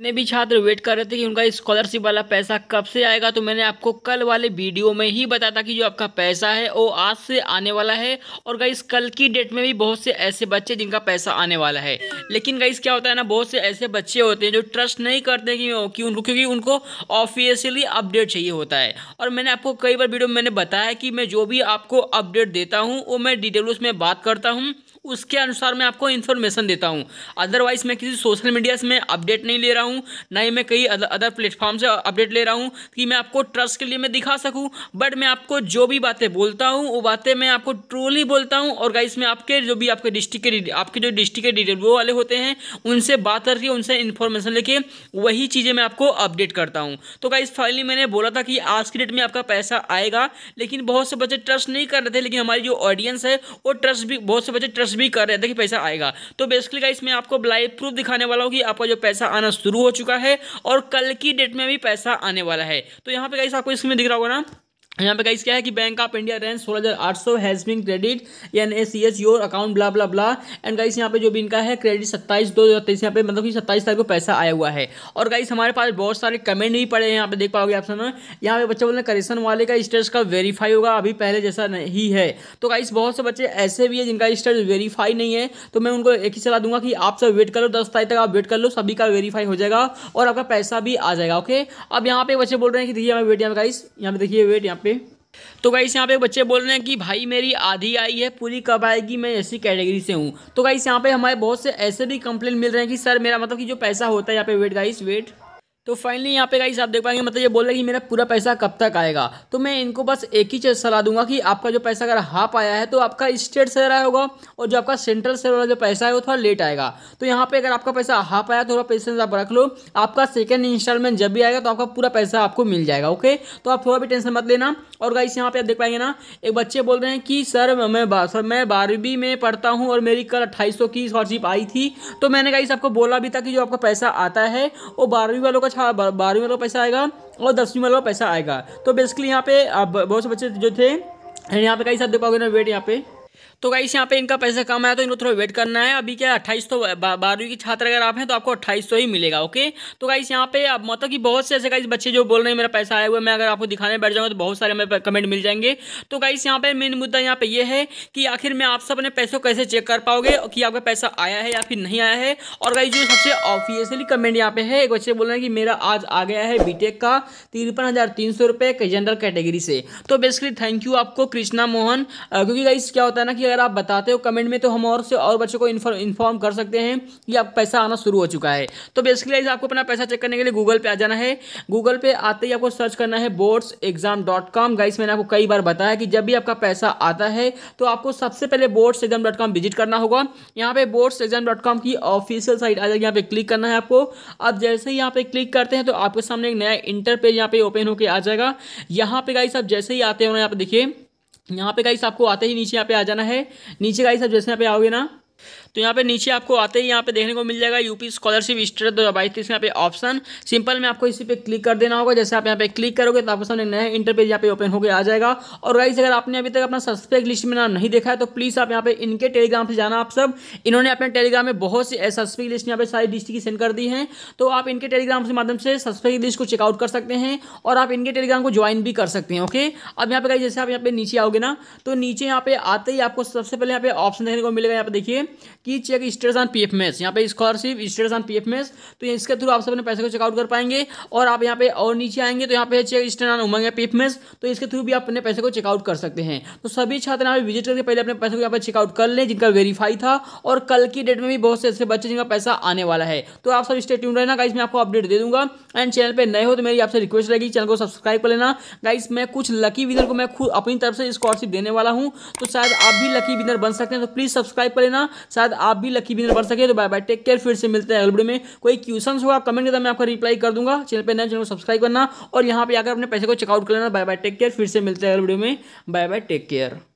जितने भी छात्र वेट कर रहे थे कि उनका स्कॉलरशिप वाला पैसा कब से आएगा तो मैंने आपको कल वाले वीडियो में ही बताया था कि जो आपका पैसा है वो आज से आने वाला है और गाइस कल की डेट में भी बहुत से ऐसे बच्चे जिनका पैसा आने वाला है लेकिन गाइस क्या होता है ना बहुत से ऐसे बच्चे होते हैं जो ट्रस्ट नहीं करते कि, कि उनको क्योंकि उनको ऑफिशियली अपडेट चाहिए होता है और मैंने आपको कई बार वीडियो में मैंने बताया कि मैं जो भी आपको अपडेट देता हूँ वो मैं डिटेल उसमें बात करता हूँ उसके अनुसार मैं आपको इन्फॉर्मेशन देता हूँ अदरवाइज मैं किसी सोशल मीडिया से मैं अपडेट नहीं ले रहा हूँ ना ही मैं कई अदर प्लेटफॉर्म से अपडेट ले रहा हूँ कि मैं आपको ट्रस्ट के लिए मैं दिखा सकूँ बट मैं आपको जो भी बातें बोलता हूँ वो बातें मैं आपको ट्रूली बोलता हूँ और गाइस मैं आपके जो भी आपके डिस्ट्रिक्ट के आपके जो डिस्ट्रिक्ट के वो वाले होते हैं उनसे बात करके उनसे इन्फॉर्मेशन लेके वही चीज़ें मैं आपको अपडेट करता हूँ तो गाइस फाइनली मैंने बोला था कि आज की डेट में आपका पैसा आएगा लेकिन बहुत से बच्चे ट्रस्ट नहीं कर रहे थे लेकिन हमारी जो ऑडियंस है वो ट्रस्ट भी बहुत से बच्चे ट्रस्ट भी कर रहे थे कि पैसा आएगा तो बेसिकली गाइस मैं आपको लाइव प्रूफ दिखाने वाला हूँ कि आपका जो पैसा आना शुरू हो चुका है और कल की डेट में भी पैसा आने वाला है तो यहाँ पे गाइस आपको इसमें दिख रहा होगा ना यहाँ पे गाइस क्या है कि बैंक ऑफ इंडिया रेंस सोलह हज़ार आठ सौ has been credit N A C S your account blah blah blah and guys यहाँ पे जो भी इनका है क्रेडिट सत्ताईस दो हज़ार तेईस यहाँ पे मतलब कि सत्ताईस तारीख को पैसा आया हुआ है और गाइस हमारे पास बहुत सारे कमेंट भी पड़े हैं यहाँ पे देख पाओगे आप सब यहाँ पे बच्चे बोलते करेशन वाले का स्टेटस का वेरीफाई होगा अभी पहले जैसा नहीं है तो गाइस बहुत से बच्चे ऐसे भी है जिनका स्टेटस वेरीफाई नहीं है तो मैं उनको एक ही सलाह दूंगा कि आप सब वेट कर लो दस तारीख तक आप वेट कर लो सभी का वेरीफाई हो जाएगा और आपका पैसा भी आ जाएगा ओके अब यहाँ पे बच्चे बोल रहे हैं कि देखिए हमें वेट यहाँ पे गाइस यहाँ पे देखिए वेट यहाँ पे पे तो गाइस यहाँ पे बच्चे बोल रहे हैं कि भाई मेरी आधी आई है पूरी कब आएगी मैं ऐसी कैटेगरी से हूँ तो गाइस यहाँ पे हमारे बहुत से ऐसे भी कंप्लेन मिल रहे हैं कि सर मेरा मतलब कि जो पैसा होता है यहाँ पे वेट गाइस वेट तो फाइनली यहाँ पे गाइस आप देख पाएंगे मतलब ये बोल रहे कि मेरा पूरा पैसा कब तक आएगा तो मैं इनको बस एक ही चीज़ सलाह दूंगा कि आपका जो पैसा अगर हाफ आया है तो आपका स्टेट से आया होगा और जो आपका सेंट्रल से वाला जो पैसा है वो थोड़ा लेट आएगा तो यहाँ पे अगर आपका पैसा हाफ आया थोड़ा पेशेंस आप रख लो आपका सेकेंड इंस्टॉलमेंट जब भी आएगा तो आपका पूरा पैसा आपको मिल जाएगा ओके तो आप थोड़ा भी टेंशन मत लेना और गाइस यहाँ पे आप देख पाएंगे ना एक बच्चे बोल रहे हैं कि सर मैं सर मैं बारहवीं में पढ़ता हूँ और मेरी कल अट्ठाईस की स्कॉलरशिप आई थी तो मैंने गाइस आपको बोला भी था कि जो आपका पैसा आता है वो बारहवीं वालों का था बारहवीं वालों का पैसा आएगा और दसवीं वालों का पैसा आएगा तो बेसिकली यहाँ पे बहुत से बच्चे जो थे यहाँ पे कई साथ दे पाओगे ना वेट यहाँ पे तो गाइस यहाँ पे इनका पैसा कम आया तो इनको थोड़ा वेट करना है अभी क्या अट्ठाईस तो बारहवीं की छात्र अगर आप हैं तो आपको अट्ठाईस ही मिलेगा ओके तो गाइस यहाँ पे आप मतलब कि बहुत से ऐसे गाइस बच्चे जो बोल रहे हैं मेरा पैसा आया हुआ मैं अगर आपको दिखाने बैठ जाऊँगा तो बहुत सारे हमें कमेंट मिल जाएंगे तो गाइस यहाँ पे मेन मुद्दा यहाँ पे ये है कि आखिर में आप सब अपने पैसों को कैसे चेक कर पाओगे कि आपका पैसा आया है या फिर नहीं आया है और गाइस जो सबसे ऑफिशियली कमेंट यहाँ पे है एक बच्चे बोल रहे हैं कि मेरा आज आ गया है बीटेक का तिरपन हज़ार तीन सौ रुपये जनरल कैटेगरी से तो बेसिकली थैंक यू आपको कृष्णा मोहन क्योंकि गाइस क्या होता है बताना कि अगर आप बताते हो कमेंट में तो हम और से और बच्चों को इन्फॉर्म कर सकते हैं कि आप पैसा आना शुरू हो चुका है तो बेसिकली आपको अपना पैसा चेक करने के लिए गूगल पे आ जाना है गूगल पे आते ही आपको सर्च करना है boards exam dot com guys मैंने आपको कई बार बताया कि जब भी आपका पैसा आता है तो आपको सबसे पहले boards exam dot com visit करना होगा यहाँ पे बोर्ड्स एग्जाम डॉट कॉम की ऑफिशियल साइट आ जाएगी यहाँ पे क्लिक करना है आपको अब जैसे ही यहाँ पे क्लिक करते हैं तो आपके सामने एक नया इंटर पेज यहाँ पे ओपन होकर आ जाएगा यहाँ पे गाइस आप जैसे ही आते हो ना यहाँ पे देखिए यहाँ पे गाइस आपको आते ही नीचे यहाँ पे आ जाना है नीचे गाइस आप जैसे यहाँ पे आओगे ना तो यहाँ पे नीचे आपको आते ही यहाँ पे देखने को मिल जाएगा यूपी स्कॉलरशिप स्टेट दो हज़ार बाईस तीस यहाँ पे ऑप्शन सिंपल में आपको इसी पे क्लिक कर देना होगा जैसे आप यहाँ पे क्लिक करोगे तो आपके सामने नया इंटरपेज यहाँ पे ओपन होकर आ जाएगा और गाइस अगर आपने अभी तक अपना सब्सक्राइब लिस्ट में नाम नहीं देखा है तो प्लीज़ आप यहाँ पे इनके टेलीग्राम से जाना आप सब इन्होंने अपने टेलीग्राम में बहुत सी सस्पेक्ट लिस्ट यहाँ पे सारी डिस्ट्रिक्ट की सेंड कर दी है तो आप इनके टेलीग्राम के माध्यम से सब्सक्राइब लिस्ट को चेकआउट कर सकते हैं और आप इनके टेलीग्राम को ज्वाइन भी कर सकते हैं ओके अब यहाँ पे जैसे आप यहाँ पे नीचे आओगे ना तो नीचे यहाँ पे आते ही आपको सबसे पहले यहाँ पे ऑप्शन देखने को मिलेगा यहाँ पे देखिए की check status on P F S यहाँ पे scholarship status on P F MS तो इसके थ्रू आप सब अपने पैसे को चेकआउट कर पाएंगे और आप यहाँ पे और नीचे आएंगे तो यहाँ पे check state on Umang P F MS तो इसके थ्रू भी आप अपने पैसे को चेकआउट कर सकते हैं तो सभी छात्र यहाँ पे विजिट करके पहले अपने पैसे को यहाँ पे चेकआउट कर लें जिनका वेरीफाई था और कल की डेट में भी बहुत से ऐसे बच्चे जिनका पैसा आने वाला है तो आप सब स्टेट ट्यून रहना गाइस मैं आपको अपडेट दे दूंगा एंड चैनल पर नए हो तो मेरी आपसे रिक्वेस्ट रहेगी चैनल को सब्सक्राइब कर लेना गाइस मैं कुछ लकी विनर को मैं खुद अपनी तरफ से स्कॉलरशिप देने वाला हूँ तो शायद आप भी लकी विनर बन सकते हैं तो प्लीज़ सब्सक्राइब कर लेना शायद शायद आप भी लकी विनर बन सके तो बाय बाय टेक केयर फिर से मिलते हैं अगले में कोई क्वेश्चन होगा कमेंट करता मैं आपका रिप्लाई कर दूंगा चैनल पर नए चैनल को सब्सक्राइब करना और यहाँ पर आकर अपने पैसे को चेकआउट कर लेना बाय बाय टेक केयर फिर से मिलते हैं अगले वीडियो में बाय बाय टेक केयर